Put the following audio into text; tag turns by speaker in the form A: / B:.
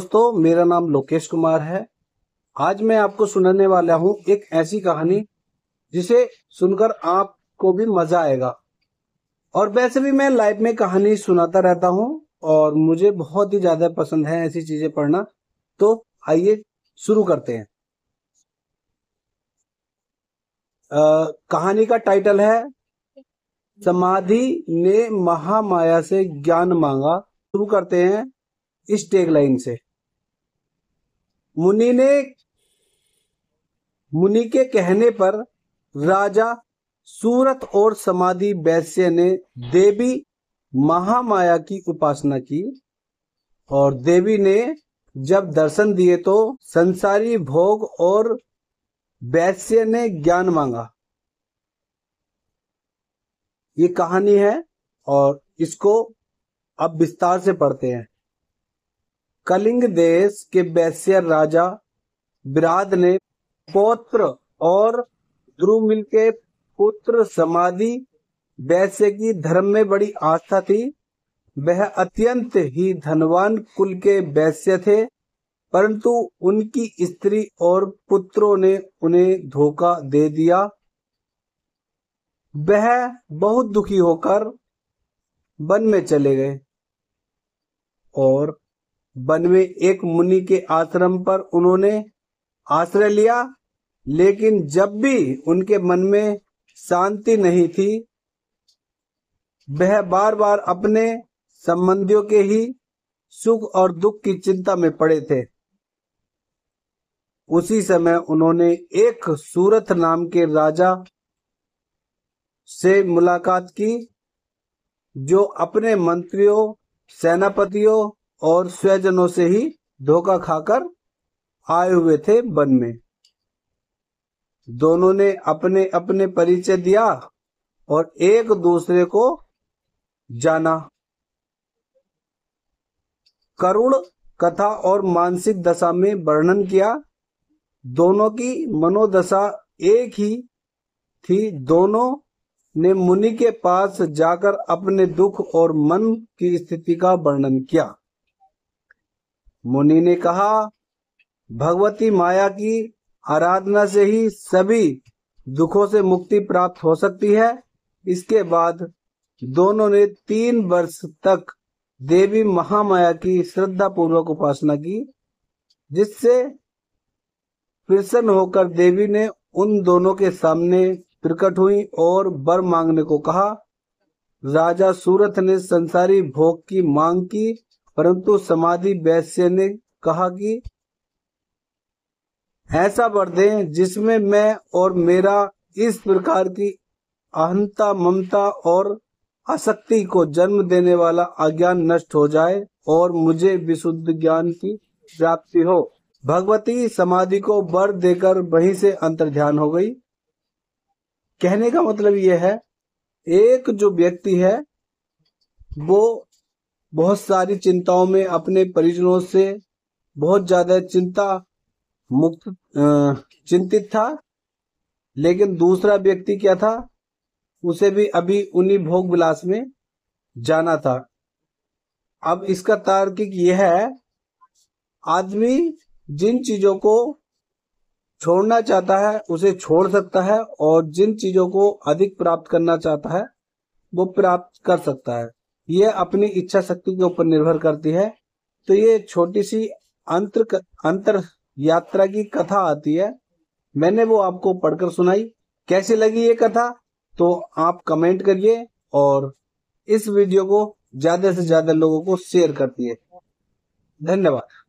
A: दोस्तों मेरा नाम लोकेश कुमार है आज मैं आपको सुनाने वाला हूँ एक ऐसी कहानी जिसे सुनकर आपको भी मजा आएगा और वैसे भी मैं लाइफ में कहानी सुनाता रहता हूँ और मुझे बहुत ही ज्यादा पसंद है ऐसी चीजें पढ़ना तो आइए शुरू करते हैं आ, कहानी का टाइटल है समाधि ने महामाया से ज्ञान मांगा शुरू करते हैं इस टेगलाइन से मुनि ने मुनि के कहने पर राजा सूरत और समाधि वैश्य ने देवी महामाया की उपासना की और देवी ने जब दर्शन दिए तो संसारी भोग और वैश्य ने ज्ञान मांगा ये कहानी है और इसको अब विस्तार से पढ़ते हैं कलिंग देश के वैश्य राजा विराद ने पौत्र और ध्रुव मिल के पुत्र समाधि वैश्य की धर्म में बड़ी आस्था थी वह अत्यंत ही धनवान कुल के वैश्य थे परंतु उनकी स्त्री और पुत्रों ने उन्हें धोखा दे दिया वह बहुत दुखी होकर वन में चले गए और वन में एक मुनि के आश्रम पर उन्होंने आश्रय लिया लेकिन जब भी उनके मन में शांति नहीं थी वह बार बार अपने संबंधियों के ही सुख और दुख की चिंता में पड़े थे उसी समय उन्होंने एक सूरत नाम के राजा से मुलाकात की जो अपने मंत्रियों सेनापतियों और स्वजनों से ही धोखा खाकर आए हुए थे वन में दोनों ने अपने अपने परिचय दिया और एक दूसरे को जाना करुण कथा और मानसिक दशा में वर्णन किया दोनों की मनोदशा एक ही थी दोनों ने मुनि के पास जाकर अपने दुख और मन की स्थिति का वर्णन किया मुनि ने कहा भगवती माया की आराधना से ही सभी दुखों से मुक्ति प्राप्त हो सकती है इसके बाद दोनों ने तीन वर्ष तक देवी महामाया की श्रद्धा पूर्वक उपासना की जिससे प्रसन्न होकर देवी ने उन दोनों के सामने प्रकट हुई और बर मांगने को कहा राजा सूरत ने संसारी भोग की मांग की परंतु समाधि वैश्य ने कहा कि ऐसा वर दे जिसमें मैं और मेरा इस प्रकार की अहंता ममता और आसक्ति को जन्म देने वाला अज्ञान नष्ट हो जाए और मुझे विशुद्ध ज्ञान की प्राप्ति हो भगवती समाधि को वर देकर वहीं से अंतर ध्यान हो गई कहने का मतलब यह है एक जो व्यक्ति है वो बहुत सारी चिंताओं में अपने परिजनों से बहुत ज्यादा चिंता मुक्त चिंतित था लेकिन दूसरा व्यक्ति क्या था उसे भी अभी उन्हीं भोग विलास में जाना था अब इसका तार्किक यह है आदमी जिन चीजों को छोड़ना चाहता है उसे छोड़ सकता है और जिन चीजों को अधिक प्राप्त करना चाहता है वो प्राप्त कर सकता है ये अपनी इच्छा शक्ति के ऊपर निर्भर करती है तो ये छोटी सी अंतर अंतर यात्रा की कथा आती है मैंने वो आपको पढ़कर सुनाई कैसी लगी ये कथा तो आप कमेंट करिए और इस वीडियो को ज्यादा से ज्यादा लोगों को शेयर करती है धन्यवाद